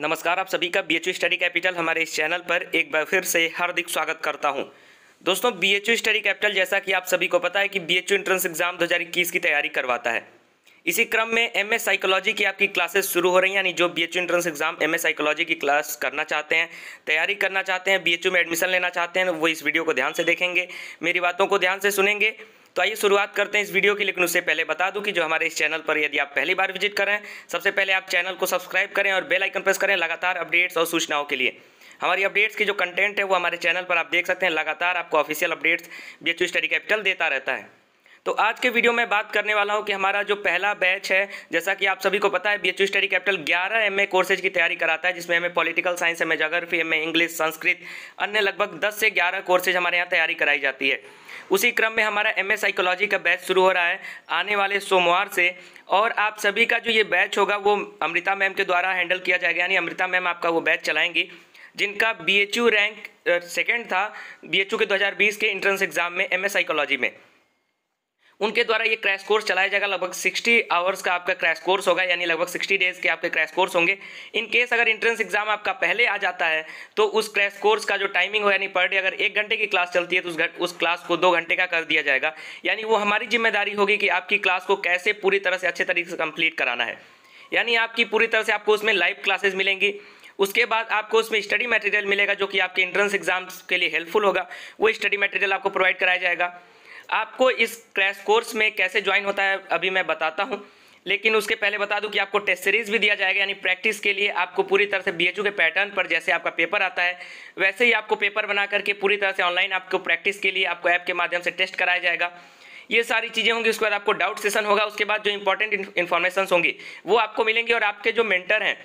नमस्कार आप सभी का बी स्टडी कैपिटल हमारे इस चैनल पर एक बार फिर से हार्दिक स्वागत करता हूं दोस्तों बी स्टडी कैपिटल जैसा कि आप सभी को पता है कि बी एंट्रेंस एग्जाम 2021 की तैयारी करवाता है इसी क्रम में एम एस साइकोलॉजी की आपकी क्लासेस शुरू हो रही हैं यानी जो B entrance exam M S psychology की क्लास करना चाहते हैं तैयारी करना चाहते हैं बी में एडमिशन लेना चाहते हैं वो इस वीडियो को ध्यान से देखेंगे मेरी बातों को ध्यान से सुनेंगे तो आइए शुरुआत करते हैं इस वीडियो की लेकिन उससे पहले बता दूं कि जो हमारे इस चैनल पर यदि आप पहली बार विजिट करें सबसे पहले आप चैनल को सब्सक्राइब करें और बेल आइकन प्रेस करें लगातार अपडेट्स और सूचनाओं के लिए हमारी अपडेट्स की जो कंटेंट है वो हमारे चैनल पर आप देख सकते हैं लगातार आपको official updates B study capital देता रहता है तो आज के वीडियो में बात करने वाला हूँ कि हमारा जो पहला बैच है जैसा कि आप सभी को पता है बी एच स्टडी कैपिटल ग्यारह एम कोर्सेज की तैयारी कराता है जिसमें हमें पॉलिटिकल साइंस हमें जोग्राफी एम इंग्लिश संस्कृत अन्य लगभग दस से ग्यारह कोर्सेज हमारे यहाँ तैयारी कराई जाती है उसी क्रम में हमारा एम साइकोलॉजी का बैच शुरू हो रहा है आने वाले सोमवार से और आप सभी का जो ये बैच होगा वो अमृता मैम के द्वारा हैंडल किया जाएगा यानी अमृता मैम आपका वो बैच चलाएंगी जिनका बी रैंक सेकेंड था बी के दो के इंट्रेंस एग्ज़ाम में एम साइकोलॉजी में उनके द्वारा ये क्रैश कोर्स चलाया जाएगा लगभग 60 आवर्स का आपका क्रैश कोर्स होगा यानी लगभग 60 डेज के आपके क्रैश कोर्स होंगे इन केस अगर इंट्रेंस एग्जाम आपका पहले आ जाता है तो उस क्रैश कोर्स का जो टाइमिंग हो यानी पर डे अगर एक घंटे की क्लास चलती है तो उस गट, उस क्लास को दो घंटे का कर दिया जाएगा यानी वो हमारी जिम्मेदारी होगी कि आपकी क्लास को कैसे पूरी तरह से अच्छे तरीके से कम्प्लीट कराना है यानी आपकी पूरी तरह से आपको उसमें लाइव क्लासेज मिलेंगी उसके बाद आपको उसमें स्टडी मटेरियल मिलेगा जो कि आपके एंट्रेंस एग्जाम्स के लिए हेल्पफुल होगा वो स्टडी मटेरियल आपको प्रोवाइड कराया जाएगा आपको इस क्रैश कोर्स में कैसे ज्वाइन होता है अभी मैं बताता हूँ लेकिन उसके पहले बता दूं कि आपको टेस्ट सीरीज भी दिया जाएगा यानी प्रैक्टिस के लिए आपको पूरी तरह से बीएचयू के पैटर्न पर जैसे आपका पेपर आता है वैसे ही आपको पेपर बना करके पूरी तरह से ऑनलाइन आपको प्रैक्टिस के लिए आपको ऐप के माध्यम से टेस्ट कराया जाएगा ये सारी चीज़ें होंगी उसके बाद आपको डाउट सेशन होगा उसके बाद जो इंपॉर्टेंट इन्फॉर्मेशन होंगी वो आपको मिलेंगी और आपके जो मेंटर हैं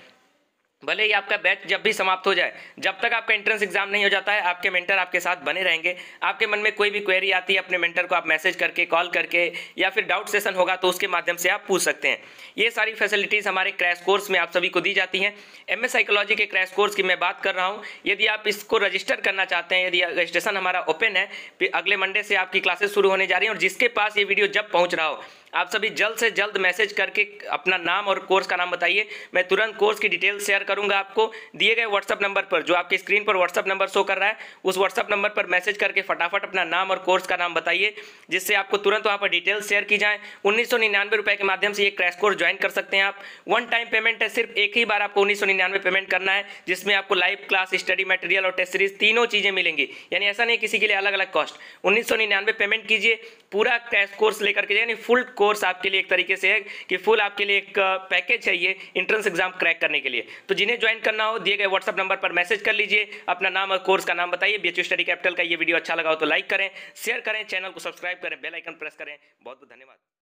भले ही आपका बैच जब भी समाप्त हो जाए जब तक आपका एंट्रेंस एग्जाम नहीं हो जाता है आपके मेंटर आपके साथ बने रहेंगे आपके मन में कोई भी क्वेरी आती है अपने मेंटर को आप मैसेज करके कॉल करके या फिर डाउट सेशन होगा तो उसके माध्यम से आप पूछ सकते हैं ये सारी फैसिलिटीज़ हमारे क्रैश कोर्स में आप सभी को दी जाती हैं एम साइकोलॉजी के क्रैश कोर्स की मैं बात कर रहा हूँ यदि आप इसको रजिस्टर करना चाहते हैं यदि रजिस्ट्रेशन हमारा ओपन है अगले मंडे से आपकी क्लासेस शुरू होने जा रही हैं और जिसके पास ये वीडियो जब पहुँच रहा हो आप सभी जल्द से जल्द मैसेज करके अपना नाम और कोर्स का नाम बताइए मैं तुरंत कोर्स की डिटेल शेयर करूंगा आपको दिए गए व्हाट्सअप नंबर पर जो आपके स्क्रीन पर व्हाट्सअप नंबर शो कर रहा है उस व्हाट्सअप नंबर पर मैसेज करके फटाफट अपना नाम और कोर्स का नाम बताइए जिससे आपको तुरंत वहाँ पर डिटेल शेयर की जाए उन्नीस रुपए के माध्यम से ये क्रैश कोर्स ज्वाइन कर सकते हैं आप वन टाइम पेमेंट है सिर्फ एक ही बार आपको उन्नीस पेमेंट करना है जिसमें आपको लाइव क्लास स्टडी मटेरियल और टेस्ट सीरीज तीनों चीज़ें मिलेंगी यानी ऐसा नहीं किसी के लिए अलग अलग कॉस्ट उन्नीस पेमेंट कीजिए पूरा क्रैश कोर्स लेकर के यानी फुल कोर्स आपके लिए एक तरीके से है कि फुल आपके लिए एक पैकेज है ये इंट्रेंस एग्जाम क्रैक करने के लिए तो जिन्हें ज्वाइन करना हो दिए गए व्हाट्सअप नंबर पर मैसेज कर लीजिए अपना नाम और कोर्स का नाम बताइए बी स्टडी कैपिटल का ये वीडियो अच्छा लगा हो तो लाइक करें शेयर करें चैनल को सब्सक्राइब करें बेलाइकन प्रेस करें बहुत बहुत धन्यवाद